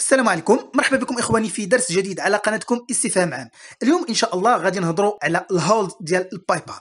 السلام عليكم مرحبا بكم اخواني في درس جديد على قناتكم استفهام عام اليوم ان شاء الله غادي نهضروا على الهولد ديال البايبال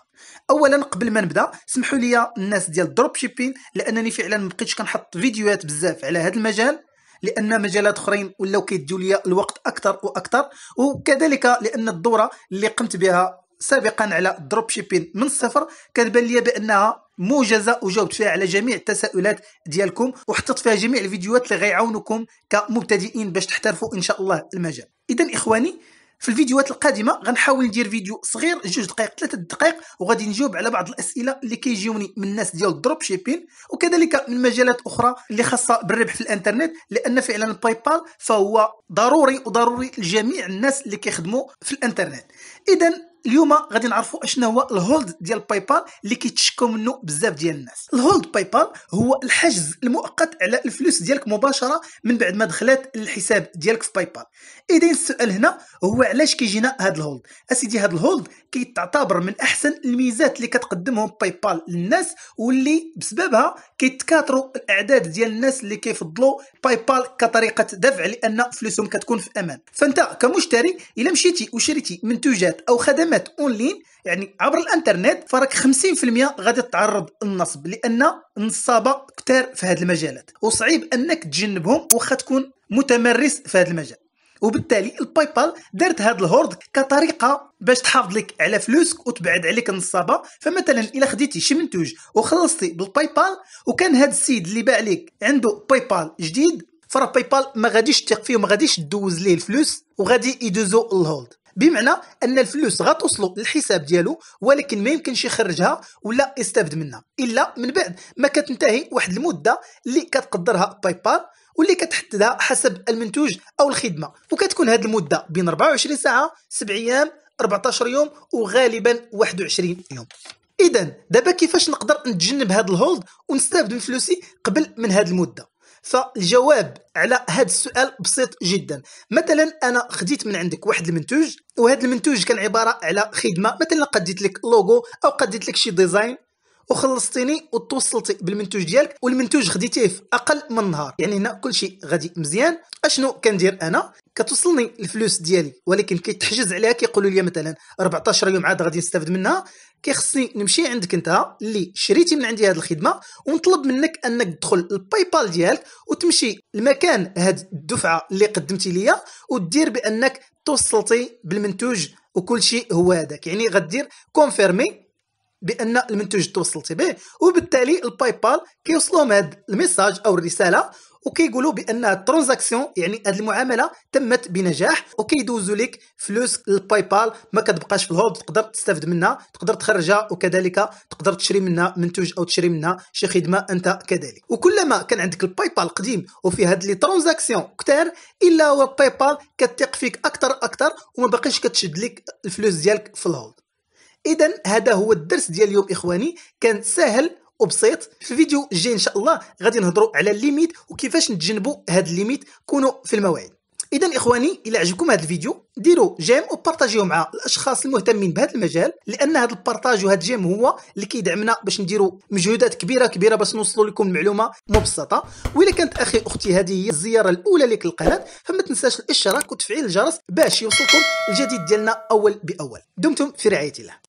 اولا قبل ما نبدا سمحوا لي الناس ديال الدروب شيبين لانني فعلا ما بقيتش كنحط فيديوهات بزاف على هذا المجال لان مجالات اخرين ولاو كيديو لي الوقت اكثر واكثر وكذلك لان الدوره اللي قمت بها سابقا على الدروب شيبين من الصفر كتبان ليا بانها موجزه وجاوبت فيها على جميع التساؤلات ديالكم وحطت فيها جميع الفيديوهات اللي غيعاونوكم كمبتدئين باش تحترفوا ان شاء الله المجال اذا اخواني في الفيديوهات القادمه غنحاول ندير فيديو صغير جوج دقائق ثلاثة دقائق وغادي نجاوب على بعض الاسئله اللي كيجيوني من الناس ديال الدروب شيبين وكذلك من مجالات اخرى اللي خاصه بالربح في الانترنت لان فعلا باي بال فهو ضروري وضروري لجميع الناس اللي كيخدموا في الانترنت اذا اليوم غادي نعرفوا اشنا هو الهولد ديال باي بال اللي كيتشكوا منه بزاف ديال الناس الهولد باي بال هو الحجز المؤقت على الفلوس ديالك مباشره من بعد ما دخلت الحساب ديالك في باي بال اذا السؤال هنا هو علاش كيجينا هذا الهولد اسيدي هذا الهولد كيتعتبر من احسن الميزات اللي كتقدمهم باي بال للناس واللي بسببها كيتكاثروا الاعداد ديال الناس اللي كيفضلوا باي بال كطريقه دفع لان فلوسهم كتكون في امان فانت كمشتري الا مشيتي وشريتي منتوجات او خدمات خدمات اونلاين يعني عبر الانترنت فراك 50% غادي تتعرض للنصب لان النصابه كثار في هذه المجالات وصعيب انك تجنبهم واخا تكون متمرس في هذا المجال وبالتالي الباي بال دارت هذا الهورد كطريقه باش تحافظ لك على فلوسك وتبعد عليك النصابه فمثلا الا خديتي شي منتوج وخلصتي بالباي بال وكان هذا السيد اللي باع لك عنده باي بال جديد فراه باي بال ما غاديش تثق فيه وما غاديش تدوز ليه الفلوس وغادي يدوزو الهولد بمعنى ان الفلوس غتوصلوا للحساب ديالو ولكن ما يمكنش يخرجها ولا يستافد منها الا من بعد ما كتنتهي واحد المده اللي كتقدرها باي بال واللي كتحددها حسب المنتوج او الخدمه وكتكون هذه المده بين 24 ساعه 7 ايام 14 يوم وغالبا 21 يوم اذا دابا كيفاش نقدر نتجنب هذا الهولد ونستافد من فلوسي قبل من هذه المده فالجواب على هذا السؤال بسيط جدا مثلا انا خديت من عندك واحد المنتوج وهذا المنتوج كان عباره على خدمه مثلا قديت لك لوغو او قديت لك شي ديزاين وخلصتيني وتوصلتي بالمنتوج ديالك والمنتوج خديتيه في اقل من نهار يعني هنا كل شيء غادي مزيان اشنو كندير انا كتوصلني الفلوس ديالي ولكن كيتحجز عليها كيقولوا لي مثلا 14 يوم عاد غادي نستافد منها كيخصني نمشي عندك انت اللي شريتي من عندي هذه الخدمه ونطلب منك انك تدخل الباي بال ديالك وتمشي لمكان هذه الدفعه اللي قدمتي ليا ودير بانك توصلتي بالمنتوج وكل شيء هو هذاك يعني غدير كونفيرمي بان المنتوج توصلتي به وبالتالي الباي بال كيوصلهم هذا الميساج او الرساله وكيقولوا بان الترانزاكسيون يعني هذه المعامله تمت بنجاح وكيدوزوا لك فلوس الباي بال ما كتبقاش في الهولد تقدر تستافد منها تقدر تخرجها وكذلك تقدر تشري منها منتوج او تشري منها شي خدمه انت كذلك وكلما كان عندك الباي بال قديم وفيه هاد لي ترانزاكسيون كثار الا هو الباي بال كتيق فيك اكثر اكثر وما باقيش كتشد لك الفلوس ديالك في الهولد اذا هذا هو الدرس ديال اليوم اخواني كان سهل وبسيط في الفيديو الجاي ان شاء الله غادي نهضروا على الليميت وكيفاش نتجنبوا هاد الليميت كونوا في المواعيد اذا اخواني الى عجبكم هذا الفيديو ديروا جيم وبارطاجيوه مع الاشخاص المهتمين بهذا المجال لان هذا البارطاج وهذا الجيم هو اللي كيدعمنا باش نديروا مجهودات كبيره كبيره باش نوصلوا لكم المعلومه مبسطه واذا كانت اخي اختي هذه هي الزياره الاولى لك القناه فما تنساش الاشتراك وتفعيل الجرس باش يوصلكم الجديد ديالنا اول باول دمتم في رعايه الله